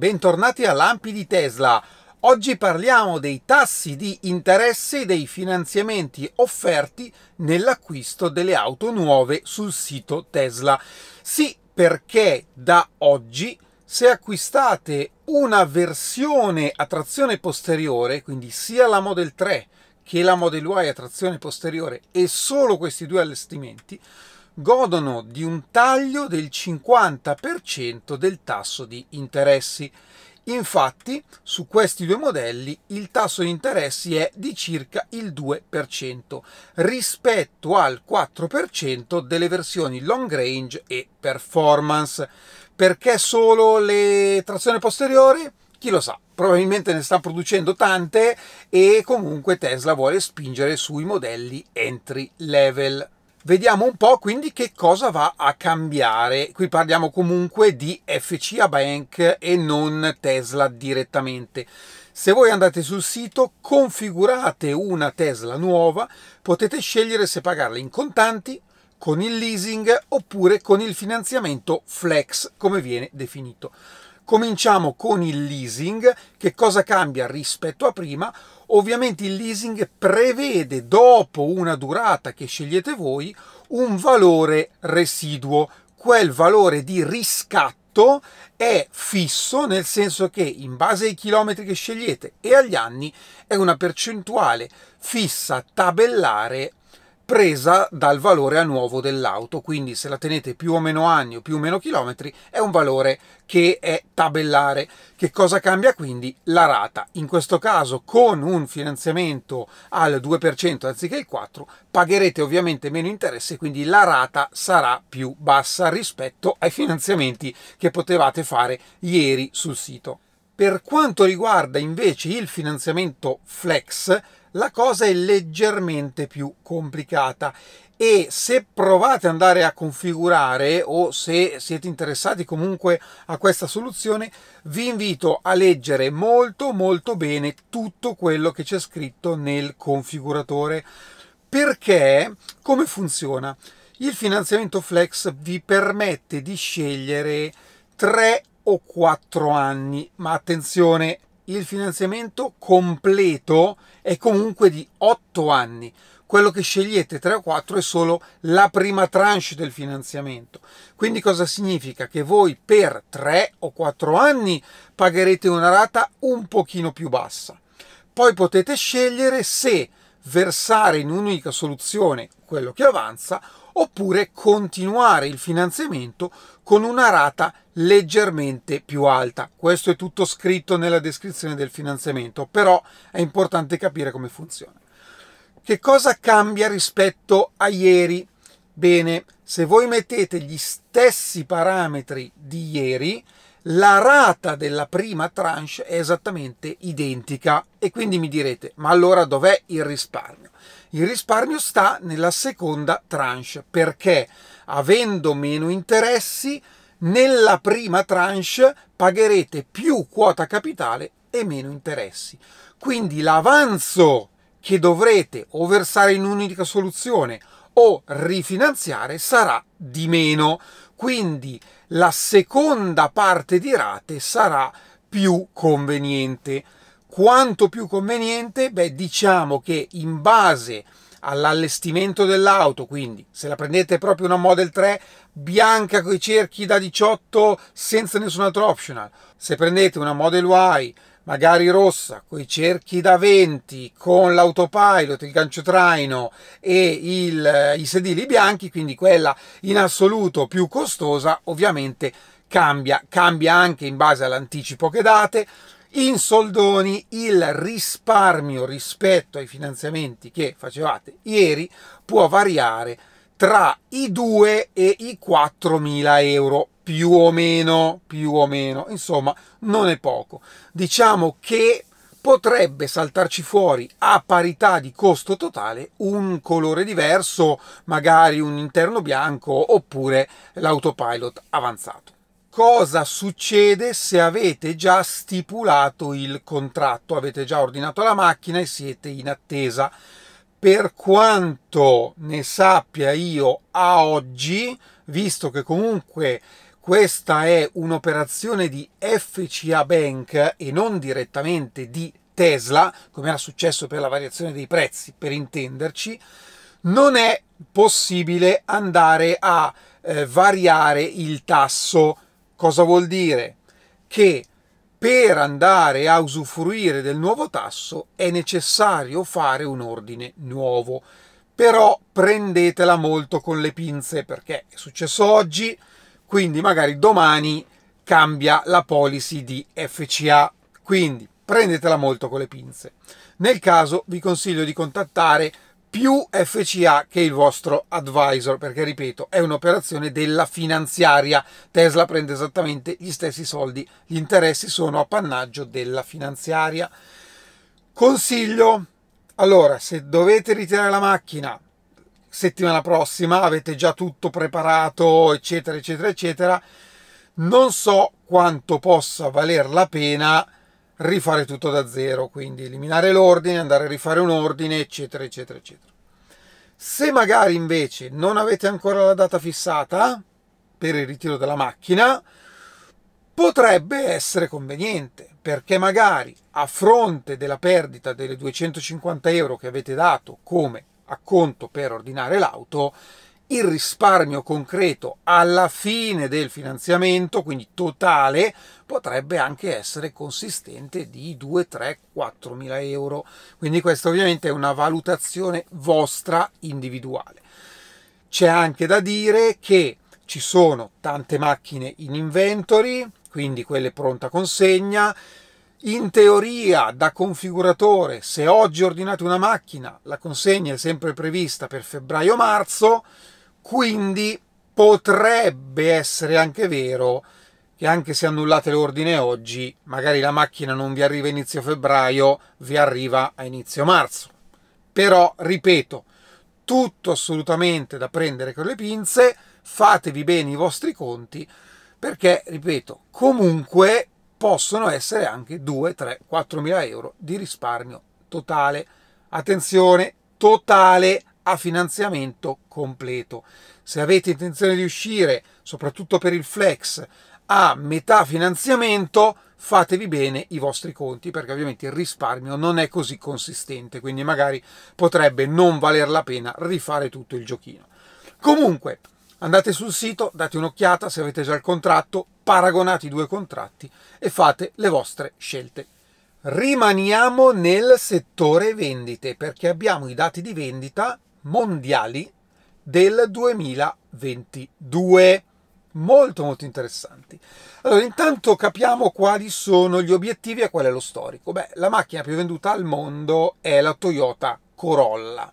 bentornati a Lampi di Tesla. Oggi parliamo dei tassi di interesse dei finanziamenti offerti nell'acquisto delle auto nuove sul sito Tesla. Sì, perché da oggi se acquistate una versione a trazione posteriore, quindi sia la Model 3 che la Model Y a trazione posteriore e solo questi due allestimenti, godono di un taglio del 50% del tasso di interessi. Infatti, su questi due modelli il tasso di interessi è di circa il 2% rispetto al 4% delle versioni long range e performance. Perché solo le trazioni posteriori? Chi lo sa, probabilmente ne sta producendo tante e comunque Tesla vuole spingere sui modelli entry level. Vediamo un po' quindi che cosa va a cambiare. Qui parliamo comunque di FCA Bank e non Tesla direttamente. Se voi andate sul sito, configurate una Tesla nuova, potete scegliere se pagarla in contanti, con il leasing oppure con il finanziamento flex, come viene definito. Cominciamo con il leasing. Che cosa cambia rispetto a prima? Ovviamente il leasing prevede, dopo una durata che scegliete voi, un valore residuo. Quel valore di riscatto è fisso, nel senso che in base ai chilometri che scegliete e agli anni è una percentuale fissa tabellare presa dal valore a nuovo dell'auto, quindi se la tenete più o meno anni o più o meno chilometri è un valore che è tabellare. Che cosa cambia quindi? La rata. In questo caso con un finanziamento al 2% anziché il 4% pagherete ovviamente meno interesse, quindi la rata sarà più bassa rispetto ai finanziamenti che potevate fare ieri sul sito. Per quanto riguarda invece il finanziamento flex, la cosa è leggermente più complicata e se provate ad andare a configurare o se siete interessati comunque a questa soluzione vi invito a leggere molto molto bene tutto quello che c'è scritto nel configuratore perché come funziona il finanziamento flex vi permette di scegliere 3 o 4 anni ma attenzione il finanziamento completo è comunque di 8 anni. Quello che scegliete 3 o 4 è solo la prima tranche del finanziamento. Quindi cosa significa? Che voi per 3 o 4 anni pagherete una rata un pochino più bassa. Poi potete scegliere se versare in un'unica soluzione quello che avanza oppure continuare il finanziamento con una rata leggermente più alta. Questo è tutto scritto nella descrizione del finanziamento, però è importante capire come funziona. Che cosa cambia rispetto a ieri? Bene, se voi mettete gli stessi parametri di ieri, la rata della prima tranche è esattamente identica e quindi mi direte, ma allora dov'è il risparmio? Il risparmio sta nella seconda tranche perché avendo meno interessi nella prima tranche pagherete più quota capitale e meno interessi. Quindi l'avanzo che dovrete o versare in un'unica soluzione o rifinanziare sarà di meno. Quindi la seconda parte di rate sarà più conveniente. Quanto più conveniente? Beh, diciamo che in base all'allestimento dell'auto, quindi se la prendete proprio una Model 3 bianca con i cerchi da 18 senza nessun altro optional, se prendete una Model Y magari rossa con i cerchi da 20 con l'autopilot, il gancio traino e il, eh, i sedili bianchi, quindi quella in assoluto più costosa, ovviamente cambia, cambia anche in base all'anticipo che date in soldoni il risparmio rispetto ai finanziamenti che facevate ieri può variare tra i 2 e i 4.000 euro, più o meno, più o meno, insomma non è poco. Diciamo che potrebbe saltarci fuori a parità di costo totale un colore diverso, magari un interno bianco oppure l'autopilot avanzato cosa succede se avete già stipulato il contratto, avete già ordinato la macchina e siete in attesa. Per quanto ne sappia io a oggi, visto che comunque questa è un'operazione di FCA Bank e non direttamente di Tesla, come era successo per la variazione dei prezzi, per intenderci, non è possibile andare a eh, variare il tasso Cosa vuol dire? Che per andare a usufruire del nuovo tasso è necessario fare un ordine nuovo. Però prendetela molto con le pinze perché è successo oggi, quindi magari domani cambia la policy di FCA. Quindi prendetela molto con le pinze. Nel caso vi consiglio di contattare più FCA che il vostro advisor, perché ripeto, è un'operazione della finanziaria. Tesla prende esattamente gli stessi soldi, gli interessi sono appannaggio della finanziaria. Consiglio, allora, se dovete ritirare la macchina settimana prossima, avete già tutto preparato, eccetera, eccetera, eccetera, non so quanto possa valer la pena rifare tutto da zero, quindi eliminare l'ordine, andare a rifare un ordine, eccetera, eccetera, eccetera. Se magari invece non avete ancora la data fissata per il ritiro della macchina, potrebbe essere conveniente, perché magari a fronte della perdita delle 250 euro che avete dato come acconto per ordinare l'auto, il risparmio concreto alla fine del finanziamento, quindi totale, potrebbe anche essere consistente di 2, 3, 4 mila euro. Quindi questa ovviamente è una valutazione vostra individuale. C'è anche da dire che ci sono tante macchine in inventory, quindi quelle pronta consegna, in teoria, da configuratore, se oggi ordinate una macchina, la consegna è sempre prevista per febbraio-marzo, quindi potrebbe essere anche vero che anche se annullate l'ordine oggi, magari la macchina non vi arriva a inizio febbraio, vi arriva a inizio marzo. Però, ripeto, tutto assolutamente da prendere con le pinze, fatevi bene i vostri conti, perché, ripeto, comunque possono essere anche 2, 3, 4 mila euro di risparmio totale. Attenzione, totale a finanziamento completo. Se avete intenzione di uscire, soprattutto per il flex, a metà finanziamento, fatevi bene i vostri conti perché ovviamente il risparmio non è così consistente, quindi magari potrebbe non valer la pena rifare tutto il giochino. Comunque, andate sul sito, date un'occhiata se avete già il contratto, paragonate i due contratti e fate le vostre scelte. Rimaniamo nel settore vendite perché abbiamo i dati di vendita mondiali del 2022. Molto molto interessanti. Allora, intanto capiamo quali sono gli obiettivi e qual è lo storico. Beh, la macchina più venduta al mondo è la Toyota Corolla.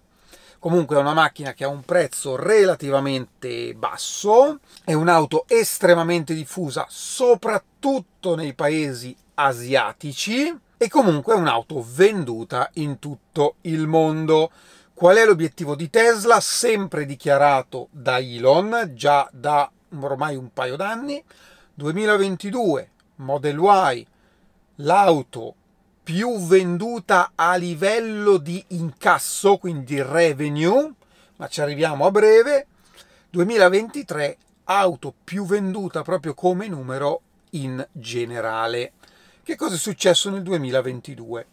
Comunque è una macchina che ha un prezzo relativamente basso, è un'auto estremamente diffusa soprattutto nei paesi asiatici e comunque è un'auto venduta in tutto il mondo. Qual è l'obiettivo di Tesla? Sempre dichiarato da Elon, già da ormai un paio d'anni, 2022 Model Y, l'auto più venduta a livello di incasso, quindi revenue, ma ci arriviamo a breve, 2023 auto più venduta proprio come numero in generale. Che cosa è successo nel 2022?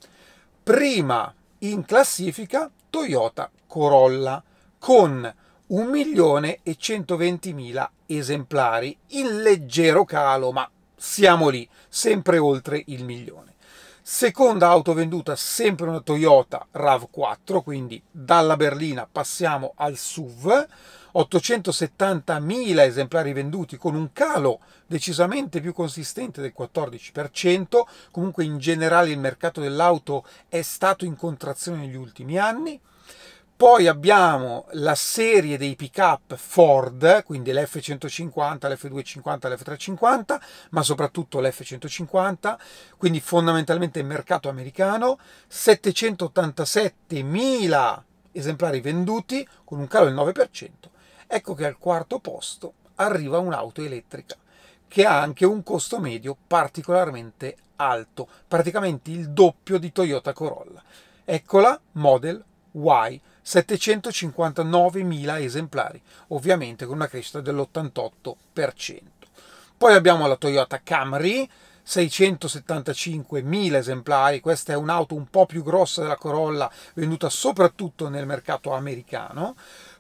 Prima in classifica Toyota Corolla con 1.120.000 esemplari in leggero calo, ma siamo lì, sempre oltre il milione. Seconda auto venduta sempre una Toyota RAV4, quindi dalla berlina passiamo al SUV, 870.000 esemplari venduti con un calo decisamente più consistente del 14%, comunque in generale il mercato dell'auto è stato in contrazione negli ultimi anni. Poi abbiamo la serie dei pick-up Ford, quindi l'F150, l'F250, l'F350, ma soprattutto l'F150, quindi fondamentalmente il mercato americano, 787.000 esemplari venduti con un calo del 9%. Ecco che al quarto posto arriva un'auto elettrica che ha anche un costo medio particolarmente alto, praticamente il doppio di Toyota Corolla. Eccola Model Y 759.000 esemplari, ovviamente con una crescita dell'88%. Poi abbiamo la Toyota Camry, 675.000 esemplari, questa è un'auto un po' più grossa della Corolla, venduta soprattutto nel mercato americano.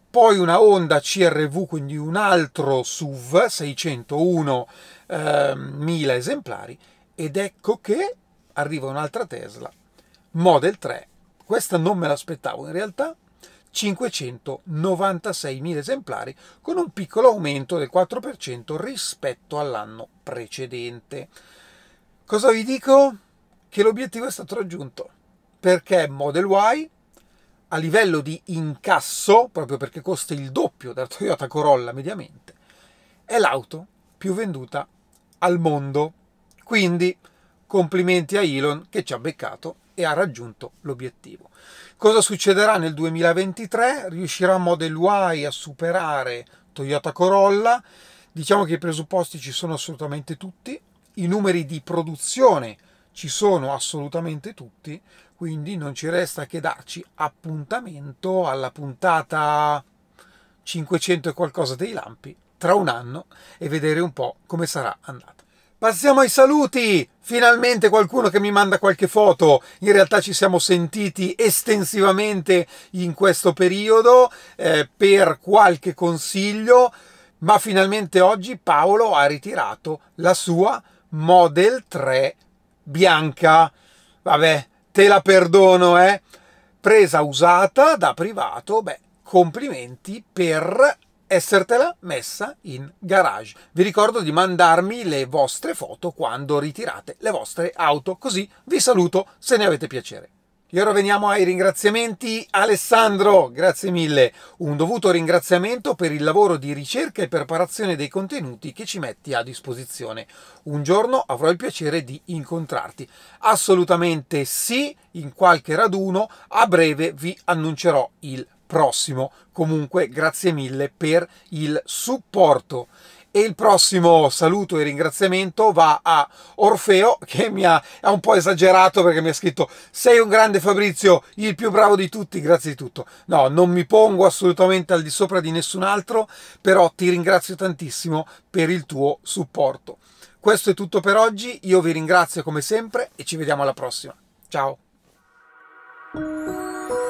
Poi una Honda CRV, quindi un altro SUV, 601.000 ehm, esemplari. Ed ecco che arriva un'altra Tesla, Model 3. Questa non me l'aspettavo in realtà, 596.000 esemplari, con un piccolo aumento del 4% rispetto all'anno precedente. Cosa vi dico? Che l'obiettivo è stato raggiunto, perché Model Y a livello di incasso, proprio perché costa il doppio della Toyota Corolla mediamente, è l'auto più venduta al mondo. Quindi complimenti a Elon che ci ha beccato e ha raggiunto l'obiettivo. Cosa succederà nel 2023? Riuscirà Model Y a superare Toyota Corolla? Diciamo che i presupposti ci sono assolutamente tutti, i numeri di produzione ci sono assolutamente tutti, quindi non ci resta che darci appuntamento alla puntata 500 e qualcosa dei lampi tra un anno e vedere un po' come sarà andata. Passiamo ai saluti! Finalmente qualcuno che mi manda qualche foto. In realtà ci siamo sentiti estensivamente in questo periodo eh, per qualche consiglio, ma finalmente oggi Paolo ha ritirato la sua Model 3 bianca. Vabbè, te la perdono, eh? Presa usata da privato, beh, complimenti per essertela messa in garage. Vi ricordo di mandarmi le vostre foto quando ritirate le vostre auto, così vi saluto se ne avete piacere. E ora veniamo ai ringraziamenti. Alessandro, grazie mille. Un dovuto ringraziamento per il lavoro di ricerca e preparazione dei contenuti che ci metti a disposizione. Un giorno avrò il piacere di incontrarti. Assolutamente sì, in qualche raduno a breve vi annuncerò il prossimo. Comunque grazie mille per il supporto. E il prossimo saluto e ringraziamento va a Orfeo che mi ha, ha, un po' esagerato perché mi ha scritto sei un grande Fabrizio, il più bravo di tutti, grazie di tutto. No, non mi pongo assolutamente al di sopra di nessun altro, però ti ringrazio tantissimo per il tuo supporto. Questo è tutto per oggi, io vi ringrazio come sempre e ci vediamo alla prossima. Ciao!